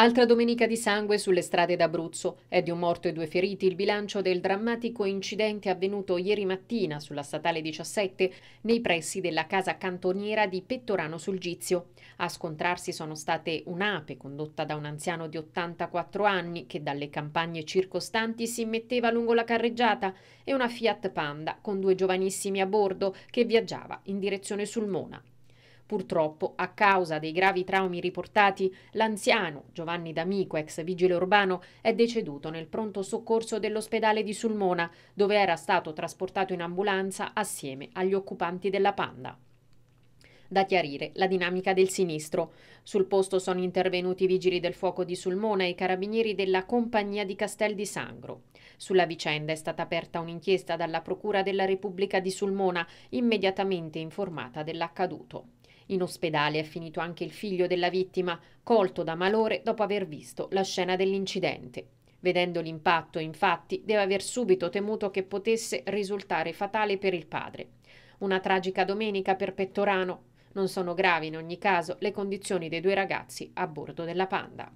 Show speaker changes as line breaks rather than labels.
Altra domenica di sangue sulle strade d'Abruzzo. È di un morto e due feriti il bilancio del drammatico incidente avvenuto ieri mattina sulla statale 17 nei pressi della casa cantoniera di Pettorano sul Gizio. A scontrarsi sono state un'ape condotta da un anziano di 84 anni che dalle campagne circostanti si metteva lungo la carreggiata e una Fiat Panda con due giovanissimi a bordo che viaggiava in direzione Sulmona. Purtroppo, a causa dei gravi traumi riportati, l'anziano Giovanni D'Amico, ex vigile urbano, è deceduto nel pronto soccorso dell'ospedale di Sulmona, dove era stato trasportato in ambulanza assieme agli occupanti della Panda da chiarire la dinamica del sinistro. Sul posto sono intervenuti i vigili del fuoco di Sulmona e i carabinieri della compagnia di Castel di Sangro. Sulla vicenda è stata aperta un'inchiesta dalla Procura della Repubblica di Sulmona, immediatamente informata dell'accaduto. In ospedale è finito anche il figlio della vittima, colto da malore dopo aver visto la scena dell'incidente. Vedendo l'impatto, infatti, deve aver subito temuto che potesse risultare fatale per il padre. Una tragica domenica per Pettorano. Non sono gravi in ogni caso le condizioni dei due ragazzi a bordo della Panda.